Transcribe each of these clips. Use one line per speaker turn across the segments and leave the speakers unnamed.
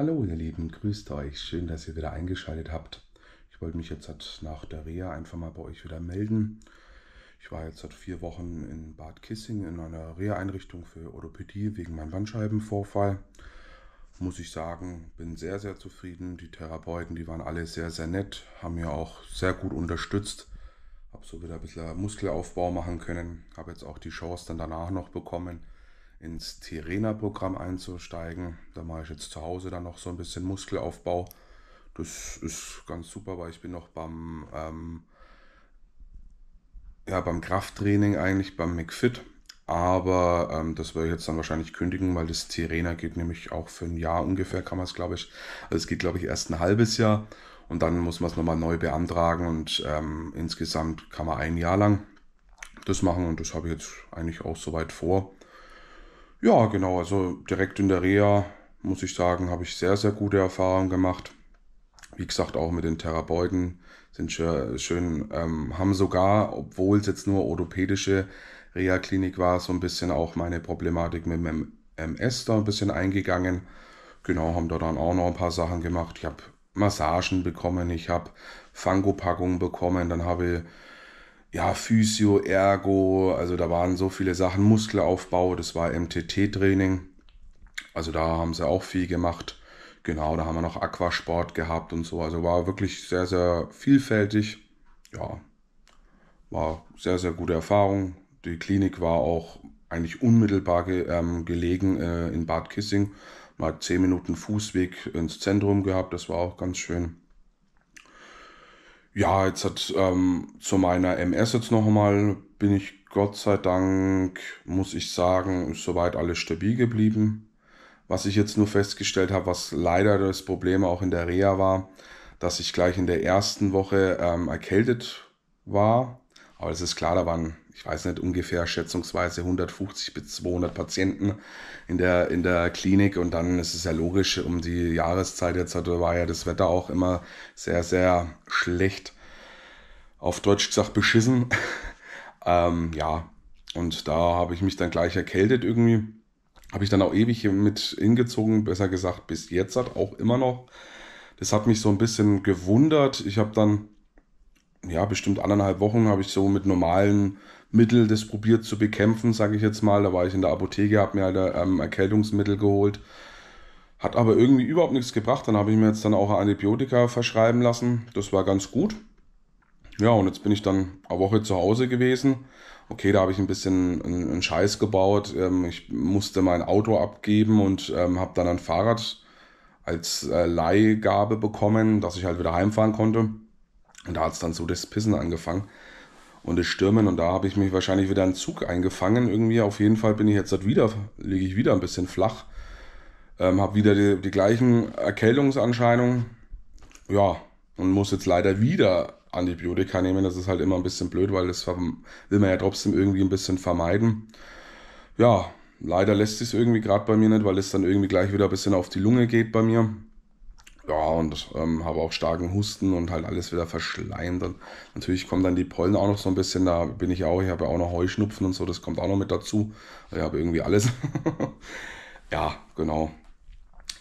Hallo ihr Lieben, grüßt euch. Schön, dass ihr wieder eingeschaltet habt. Ich wollte mich jetzt nach der Reha einfach mal bei euch wieder melden. Ich war jetzt seit vier Wochen in Bad Kissing in einer Reha-Einrichtung für Orthopädie wegen meinem Bandscheibenvorfall. Muss ich sagen, bin sehr, sehr zufrieden. Die Therapeuten, die waren alle sehr, sehr nett, haben mir auch sehr gut unterstützt. Habe so wieder ein bisschen Muskelaufbau machen können. Habe jetzt auch die Chance dann danach noch bekommen, ins Tirena-Programm einzusteigen. Da mache ich jetzt zu Hause dann noch so ein bisschen Muskelaufbau. Das ist ganz super, weil ich bin noch beim, ähm, ja, beim Krafttraining eigentlich, beim McFit. Aber ähm, das werde ich jetzt dann wahrscheinlich kündigen, weil das Tirena geht nämlich auch für ein Jahr ungefähr, kann man es, glaube ich. Also es geht, glaube ich, erst ein halbes Jahr und dann muss man es nochmal neu beantragen und ähm, insgesamt kann man ein Jahr lang das machen und das habe ich jetzt eigentlich auch soweit vor. Ja, genau, also direkt in der Reha, muss ich sagen, habe ich sehr, sehr gute Erfahrungen gemacht. Wie gesagt, auch mit den Therapeuten sind schön, schön ähm, haben sogar, obwohl es jetzt nur orthopädische Reha-Klinik war, so ein bisschen auch meine Problematik mit dem MS da ein bisschen eingegangen. Genau, haben da dann auch noch ein paar Sachen gemacht. Ich habe Massagen bekommen, ich habe Fangopackungen bekommen, dann habe ich ja, Physio, Ergo, also da waren so viele Sachen, Muskelaufbau, das war MTT-Training. Also da haben sie auch viel gemacht. Genau, da haben wir noch Aquasport gehabt und so. Also war wirklich sehr, sehr vielfältig. Ja, war sehr, sehr gute Erfahrung. Die Klinik war auch eigentlich unmittelbar ge, ähm, gelegen äh, in Bad Kissing. Mal zehn Minuten Fußweg ins Zentrum gehabt, das war auch ganz schön ja, jetzt hat ähm, zu meiner MS jetzt nochmal, bin ich Gott sei Dank, muss ich sagen, ist soweit alles stabil geblieben. Was ich jetzt nur festgestellt habe, was leider das Problem auch in der Reha war, dass ich gleich in der ersten Woche ähm, erkältet war aber es ist klar, da waren, ich weiß nicht, ungefähr schätzungsweise 150 bis 200 Patienten in der, in der Klinik. Und dann ist es ja logisch, um die Jahreszeit jetzt war ja das Wetter auch immer sehr, sehr schlecht. Auf Deutsch gesagt, beschissen. ähm, ja, und da habe ich mich dann gleich erkältet irgendwie. Habe ich dann auch ewig mit hingezogen, besser gesagt, bis jetzt hat auch immer noch. Das hat mich so ein bisschen gewundert. Ich habe dann ja, bestimmt anderthalb Wochen habe ich so mit normalen Mitteln das probiert zu bekämpfen, sage ich jetzt mal. Da war ich in der Apotheke, habe mir halt ähm, Erkältungsmittel geholt. Hat aber irgendwie überhaupt nichts gebracht. Dann habe ich mir jetzt dann auch Antibiotika verschreiben lassen. Das war ganz gut. Ja, und jetzt bin ich dann eine Woche zu Hause gewesen. Okay, da habe ich ein bisschen einen Scheiß gebaut. Ähm, ich musste mein Auto abgeben und ähm, habe dann ein Fahrrad als äh, Leihgabe bekommen, dass ich halt wieder heimfahren konnte. Und da hat es dann so das Pissen angefangen und das Stürmen. Und da habe ich mich wahrscheinlich wieder einen Zug eingefangen. Irgendwie auf jeden Fall bin ich jetzt wieder, liege ich wieder ein bisschen flach. Ähm, habe wieder die, die gleichen Erkältungsanscheinungen. Ja, und muss jetzt leider wieder Antibiotika nehmen. Das ist halt immer ein bisschen blöd, weil das will man ja trotzdem irgendwie ein bisschen vermeiden. Ja, leider lässt sich es irgendwie gerade bei mir nicht, weil es dann irgendwie gleich wieder ein bisschen auf die Lunge geht bei mir. Ja, und ähm, habe auch starken Husten und halt alles wieder verschleimt. Und natürlich kommen dann die Pollen auch noch so ein bisschen, da bin ich auch, ich habe ja auch noch Heuschnupfen und so, das kommt auch noch mit dazu. Also ich habe irgendwie alles. ja, genau.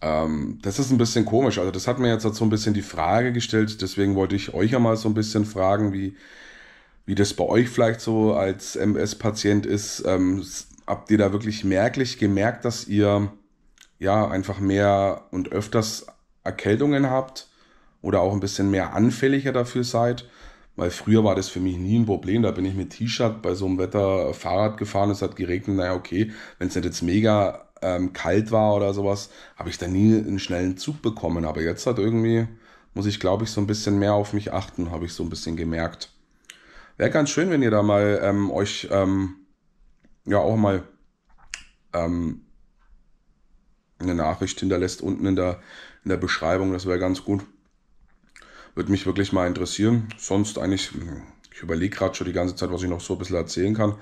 Ähm, das ist ein bisschen komisch. Also das hat mir jetzt halt so ein bisschen die Frage gestellt, deswegen wollte ich euch ja mal so ein bisschen fragen, wie, wie das bei euch vielleicht so als MS-Patient ist. Ähm, habt ihr da wirklich merklich gemerkt, dass ihr ja einfach mehr und öfters Erkältungen habt oder auch ein bisschen mehr anfälliger dafür seid. Weil früher war das für mich nie ein Problem. Da bin ich mit T-Shirt bei so einem Wetter Fahrrad gefahren, es hat geregnet. Naja, okay, wenn es nicht jetzt mega ähm, kalt war oder sowas, habe ich da nie einen schnellen Zug bekommen. Aber jetzt hat irgendwie, muss ich glaube ich so ein bisschen mehr auf mich achten, habe ich so ein bisschen gemerkt. Wäre ganz schön, wenn ihr da mal ähm, euch ähm, ja auch mal ähm, eine Nachricht hinterlässt unten in der in der Beschreibung. Das wäre ganz gut. Würde mich wirklich mal interessieren. Sonst eigentlich, ich überlege gerade schon die ganze Zeit, was ich noch so ein bisschen erzählen kann.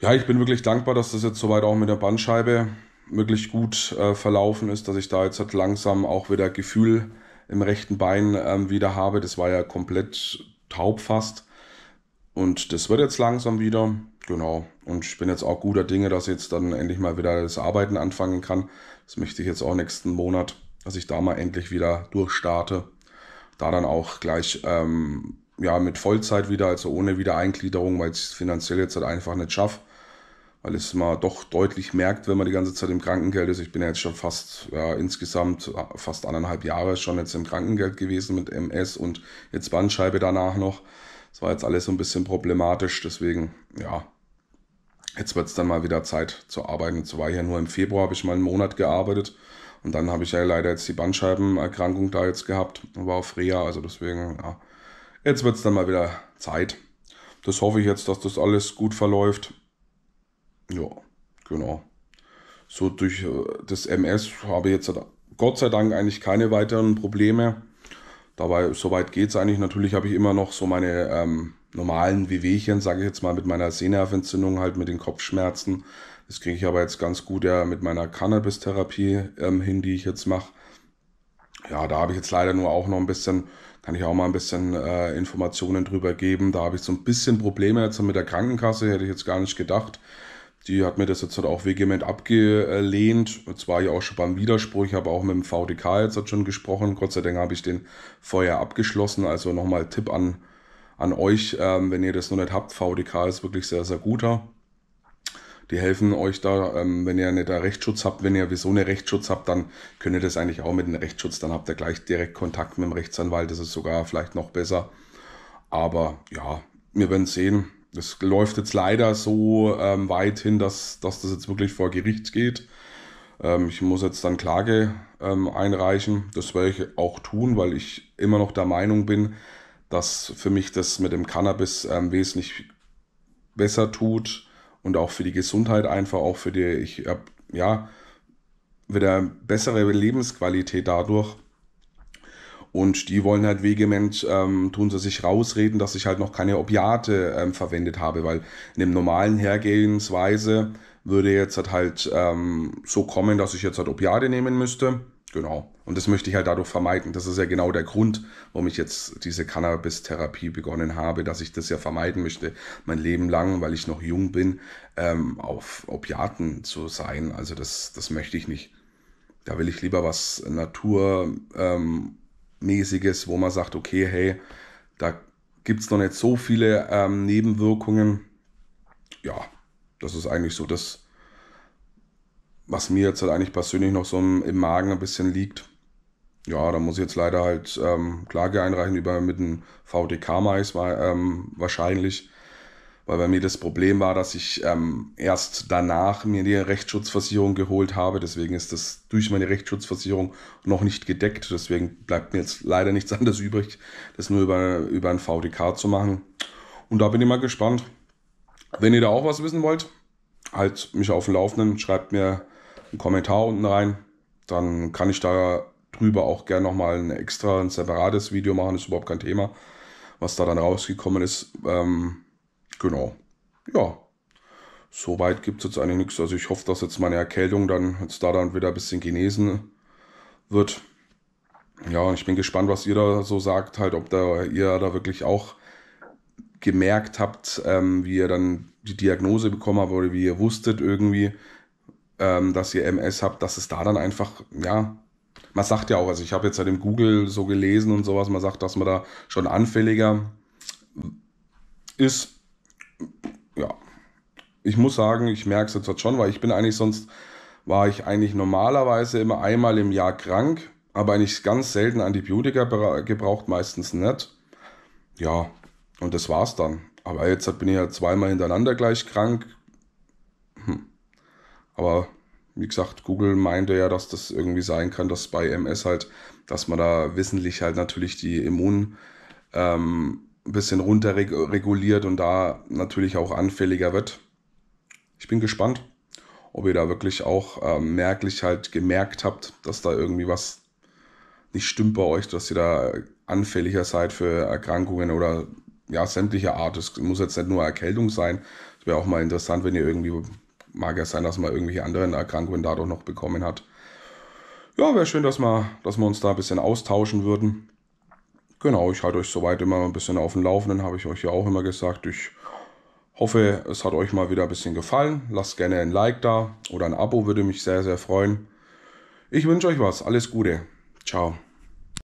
Ja, ich bin wirklich dankbar, dass das jetzt soweit auch mit der Bandscheibe wirklich gut äh, verlaufen ist, dass ich da jetzt halt langsam auch wieder Gefühl im rechten Bein ähm, wieder habe. Das war ja komplett taub fast. Und das wird jetzt langsam wieder. Genau. Und ich bin jetzt auch guter Dinge, dass ich jetzt dann endlich mal wieder das Arbeiten anfangen kann. Das möchte ich jetzt auch nächsten Monat dass ich da mal endlich wieder durchstarte. Da dann auch gleich ähm, ja, mit Vollzeit wieder, also ohne Wiedereingliederung, weil ich es finanziell jetzt halt einfach nicht schaffe. Weil es mal doch deutlich merkt, wenn man die ganze Zeit im Krankengeld ist. Ich bin ja jetzt schon fast ja, insgesamt äh, fast anderthalb Jahre schon jetzt im Krankengeld gewesen mit MS und jetzt Bandscheibe danach noch. Das war jetzt alles so ein bisschen problematisch, deswegen, ja, jetzt wird es dann mal wieder Zeit zu arbeiten. Jetzt war ja nur im Februar, habe ich mal einen Monat gearbeitet. Und dann habe ich ja leider jetzt die Bandscheibenerkrankung da jetzt gehabt, war auf Reha, also deswegen, ja, jetzt wird es dann mal wieder Zeit. Das hoffe ich jetzt, dass das alles gut verläuft. Ja, genau. So durch äh, das MS habe ich jetzt halt Gott sei Dank eigentlich keine weiteren Probleme. Dabei, soweit geht es eigentlich. Natürlich habe ich immer noch so meine ähm, normalen Wehwehchen, sage ich jetzt mal, mit meiner Sehnerventzündung, halt mit den Kopfschmerzen. Das kriege ich aber jetzt ganz gut ja mit meiner Cannabis-Therapie ähm, hin, die ich jetzt mache. Ja, da habe ich jetzt leider nur auch noch ein bisschen, kann ich auch mal ein bisschen äh, Informationen drüber geben. Da habe ich so ein bisschen Probleme jetzt mit der Krankenkasse, hätte ich jetzt gar nicht gedacht. Die hat mir das jetzt halt auch vehement abgelehnt. Und zwar ja auch schon beim Widerspruch. Ich habe auch mit dem VDK jetzt halt schon gesprochen. Gott sei Dank habe ich den vorher abgeschlossen. Also nochmal Tipp an, an euch, ähm, wenn ihr das noch nicht habt. VDK ist wirklich sehr, sehr guter. Die helfen euch da, ähm, wenn ihr nicht da Rechtsschutz habt. Wenn ihr wieso eine Rechtsschutz habt, dann könnt ihr das eigentlich auch mit einem Rechtsschutz. Dann habt ihr gleich direkt Kontakt mit dem Rechtsanwalt. Das ist sogar vielleicht noch besser. Aber ja, wir werden sehen. Es läuft jetzt leider so ähm, weit hin, dass, dass das jetzt wirklich vor Gericht geht. Ähm, ich muss jetzt dann Klage ähm, einreichen. Das werde ich auch tun, weil ich immer noch der Meinung bin, dass für mich das mit dem Cannabis ähm, wesentlich besser tut und auch für die Gesundheit einfach, auch für die, ich habe ja wieder bessere Lebensqualität dadurch. Und die wollen halt vehement, ähm, tun sie sich rausreden, dass ich halt noch keine Opiate ähm, verwendet habe, weil in dem normalen Hergehensweise würde jetzt halt, halt ähm, so kommen, dass ich jetzt halt Opiate nehmen müsste Genau. Und das möchte ich halt dadurch vermeiden. Das ist ja genau der Grund, warum ich jetzt diese Cannabis-Therapie begonnen habe, dass ich das ja vermeiden möchte, mein Leben lang, weil ich noch jung bin, ähm, auf Opiaten zu sein. Also das, das möchte ich nicht. Da will ich lieber was Naturmäßiges, ähm, wo man sagt, okay, hey, da gibt es noch nicht so viele ähm, Nebenwirkungen. Ja, das ist eigentlich so das, was mir jetzt halt eigentlich persönlich noch so im, im Magen ein bisschen liegt, ja, da muss ich jetzt leider halt ähm, Klage einreichen über mit dem VDK-Mais ähm, wahrscheinlich, weil bei mir das Problem war, dass ich ähm, erst danach mir die Rechtsschutzversicherung geholt habe. Deswegen ist das durch meine Rechtsschutzversicherung noch nicht gedeckt. Deswegen bleibt mir jetzt leider nichts anderes übrig, das nur über, über ein VDK zu machen. Und da bin ich mal gespannt. Wenn ihr da auch was wissen wollt, halt mich auf dem Laufenden, schreibt mir einen Kommentar unten rein. Dann kann ich da drüber auch gerne nochmal ein extra, ein separates Video machen, ist überhaupt kein Thema, was da dann rausgekommen ist. Ähm, genau. Ja. Soweit gibt es jetzt eigentlich nichts. Also ich hoffe, dass jetzt meine Erkältung dann jetzt da dann wieder ein bisschen genesen wird. Ja, und ich bin gespannt, was ihr da so sagt, halt, ob da ihr da wirklich auch gemerkt habt, ähm, wie ihr dann die Diagnose bekommen habt oder wie ihr wusstet irgendwie, ähm, dass ihr MS habt, dass es da dann einfach, ja, man sagt ja auch, also ich habe jetzt seit halt dem Google so gelesen und sowas, man sagt, dass man da schon anfälliger ist. Ja, ich muss sagen, ich merke es jetzt halt schon, weil ich bin eigentlich sonst, war ich eigentlich normalerweise immer einmal im Jahr krank, aber eigentlich ganz selten Antibiotika gebraucht, meistens nicht. Ja, und das war's dann. Aber jetzt halt bin ich ja zweimal hintereinander gleich krank, aber wie gesagt, Google meinte ja, dass das irgendwie sein kann, dass bei MS halt, dass man da wissentlich halt natürlich die Immun ähm, ein bisschen runter reguliert und da natürlich auch anfälliger wird. Ich bin gespannt, ob ihr da wirklich auch ähm, merklich halt gemerkt habt, dass da irgendwie was nicht stimmt bei euch, dass ihr da anfälliger seid für Erkrankungen oder ja, sämtliche Art. Es muss jetzt nicht nur Erkältung sein. Es wäre auch mal interessant, wenn ihr irgendwie mag ja sein, dass man irgendwelche anderen Erkrankungen dadurch noch bekommen hat. Ja, wäre schön, dass wir, dass wir uns da ein bisschen austauschen würden. Genau, ich halte euch soweit immer ein bisschen auf dem Laufenden, habe ich euch ja auch immer gesagt. Ich hoffe, es hat euch mal wieder ein bisschen gefallen. Lasst gerne ein Like da oder ein Abo, würde mich sehr, sehr freuen. Ich wünsche euch was. Alles Gute. Ciao.